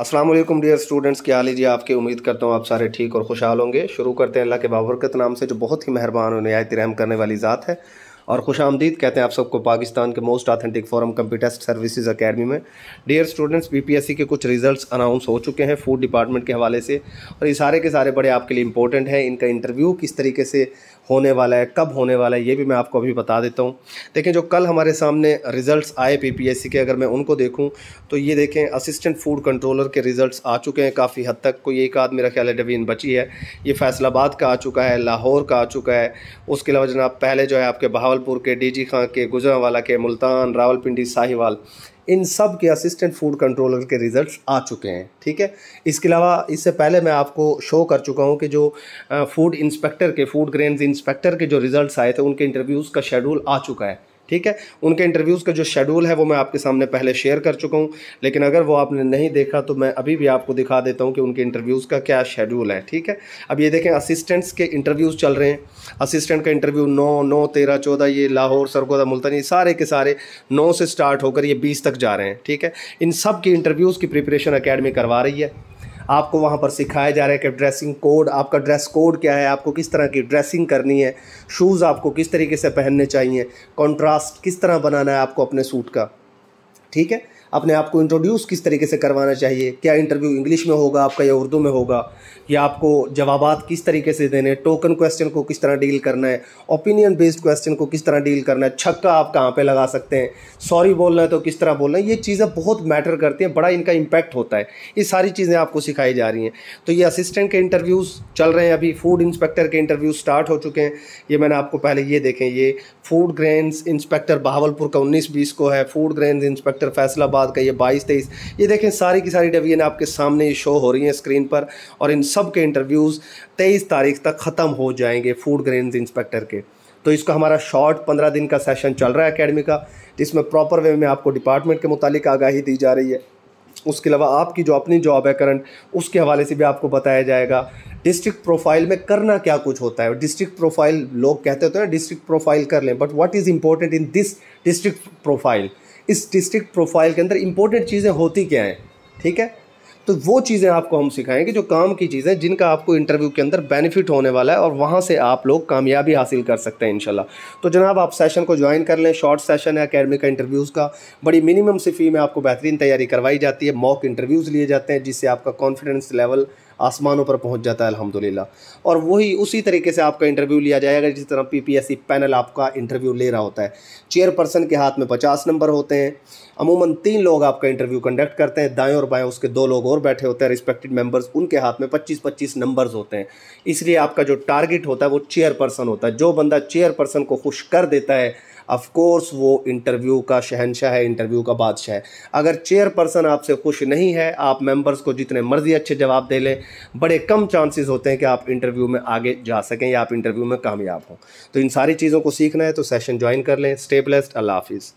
Aslam dear students क्या हाल है जी आपकी उम्मीद करता हूँ आप सारे ठीक और खुशहाल होंगे शुरू करते हैं अल्लाह के बाबरकत नाम से जो बहुत ही मेहरबान और नहायत रहम करने वाली ज़ात है और खुश आमदीद कहते हैं आप सबको पाकिस्तान के most authentic forum computer services academy में डियर स्टूडेंट्स बीपीएससी के कुछ रिजल्ट्स अनाउंस हो चुके हैं फूड डिपार्टमेंट के हवाले से और ये सारे के सारे बड़े आपके लिए इंपॉर्टेंट हैं इनका इंटरव्यू किस तरीके से होने वाला है कब होने वाला है ये भी मैं आपको अभी बता देता हूँ देखें जो कल हमारे सामने रिज़ल्ट आए पी के अगर मैं उनको देखूँ तो ये देखें असिस्टेंट फूड कंट्रोलर के रिज़ल्ट आ चुके हैं काफ़ी हद तक कोई एक आदमी मेरा ख्याल है डवीन बची है ये फैसलाबाद का आ चुका है लाहौर का आ चुका है उसके अलावा जनाब पहले जो है आपके बहावल रावलपुर के डीजी खां के गुजरावाला के मुल्तान रावलपिंडी साहिवाल इन सब के असिस्टेंट फूड कंट्रोलर के रिज़ल्ट्स आ चुके हैं ठीक है इसके अलावा इससे पहले मैं आपको शो कर चुका हूँ कि जो फूड इंस्पेक्टर के फूड ग्रेन्स इंस्पेक्टर के जो रिज़ल्ट्स आए थे उनके इंटरव्यूज़ का शेड्यूल आ चुका है ठीक है उनके इंटरव्यूज़ का जो शेड्यूल है वो मैं आपके सामने पहले शेयर कर चुका हूँ लेकिन अगर वो आपने नहीं देखा तो मैं अभी भी आपको दिखा देता हूँ कि उनके इंटरव्यूज़ का क्या शेड्यूल है ठीक है अब ये देखें असिस्टेंट्स के इंटरव्यूज़ चल रहे हैं असिस्टेंट का इंटरव्यू नौ नौ तेरह चौदह ये लाहौर सरगोदा मुल्तानी सारे के सारे नौ से स्टार्ट होकर ये बीस तक जा रहे हैं ठीक है इन सब के इंटरव्यूज़ की प्रिपरेशन अकेडमी करवा रही है आपको वहाँ पर सिखाया जा रहा है कि ड्रेसिंग कोड आपका ड्रेस कोड क्या है आपको किस तरह की ड्रेसिंग करनी है शूज़ आपको किस तरीके से पहनने चाहिए कॉन्ट्रास्ट किस तरह बनाना है आपको अपने सूट का ठीक है अपने आप को इंट्रोड्यूस किस तरीके से करवाना चाहिए क्या इंटरव्यू इंग्लिश में होगा आपका या उर्दू में होगा या आपको जवाब किस तरीके से देने टोकन क्वेश्चन को किस तरह डील करना है ओपिनियन बेस्ड क्वेश्चन को किस तरह डील करना है छक्का आप कहाँ पर लगा सकते हैं सॉरी बोलना है तो किस तरह बोलना है ये चीज़ें बहुत मैटर करती हैं बड़ा इनका इम्पैक्ट होता है ये सारी चीज़ें आपको सिखाई जा रही हैं तो ये असिस्टेंट के इंटरव्यूज़ चल रहे हैं अभी फूड इंस्पेक्टर के इंटरव्यू स्टार्ट हो चुके हैं ये मैंने आपको पहले ये देखें ये फूड ग्रेन्स इंस्पेक्टर बहावलपुर का उन्नीस बीस को है फूड ग्रेन्स इंस्पेक्टर फैसलाबाद बाद का ये बाईस तेईस ये देखें सारी की सारी डिवीजन आपके सामने शो हो रही हैं स्क्रीन पर और इन सब के इंटरव्यूज़ तेईस तारीख तक ख़त्म हो जाएंगे फूड ग्रेन इंस्पेक्टर के तो इसका हमारा शॉर्ट पंद्रह दिन का सेशन चल रहा है अकेडमी का जिसमें प्रॉपर वे में आपको डिपार्टमेंट के मुतालिक आगाही दी जा रही है उसके अलावा आपकी जो अपनी जॉब है करंट उसके हवाले से भी आपको बताया जाएगा डिस्ट्रिक्ट प्रोफाइल में करना क्या कुछ होता है डिस्ट्रिक्ट प्रोफाइल लोग कहते होते तो हैं डिस्ट्रिक्ट प्रोफाइल कर लें but what is important in this district profile इस डिस्ट्रिक्ट प्रोफाइल के अंदर इंपॉर्टेंट चीज़ें होती क्या हैं ठीक है तो वो चीज़ें आपको हम सिखाएंगे जो काम की चीज़ें जिनका आपको इंटरव्यू के अंदर बेनिफिट होने वाला है और वहाँ से आप लोग कामयाबी हासिल कर सकते हैं इनशाला तो जनाब आप सेशन को ज्वाइन कर लें शॉर्ट सेशन है अकेडमी का इंटरव्यूज़ का बड़ी मिनिमम सी फ़ी में आपको बेहतरीन तैयारी करवाई जाती है मॉक इंटरव्यूज़ लिए जाते हैं जिससे आपका कॉन्फिडेंस लेवल आसमानों पर पहुंच जाता है अल्हम्दुलिल्लाह और वही उसी तरीके से आपका इंटरव्यू लिया जाएगा जिस तरह पीपीएससी पैनल आपका इंटरव्यू ले रहा होता है चेयरपर्सन के हाथ में पचास नंबर होते हैं अमूमन तीन लोग आपका इंटरव्यू कंडक्ट करते हैं दाएँ और बाएँ उसके दो लोग और बैठे होते हैं रिस्पेक्टेड मेम्बर्स उनके हाथ में पच्चीस पच्चीस नंबर्स होते हैं इसलिए आपका जो टारगेट होता है वो चेयरपर्सन होता है जो बंदा चेयरपर्सन को खुश कर देता है ऑफ़ वो इंटरव्यू का शहनशाह है इंटरव्यू का बादशाह है अगर चेयरपर्सन आपसे खुश नहीं है आप मेंबर्स को जितने मर्ज़ी अच्छे जवाब दे लें बड़े कम चांसेस होते हैं कि आप इंटरव्यू में आगे जा सकें या आप इंटरव्यू में कामयाब हों तो इन सारी चीज़ों को सीखना है तो सेशन ज्वाइन कर लें स्टे ब्लेस्ड अल्लाह हाफिज़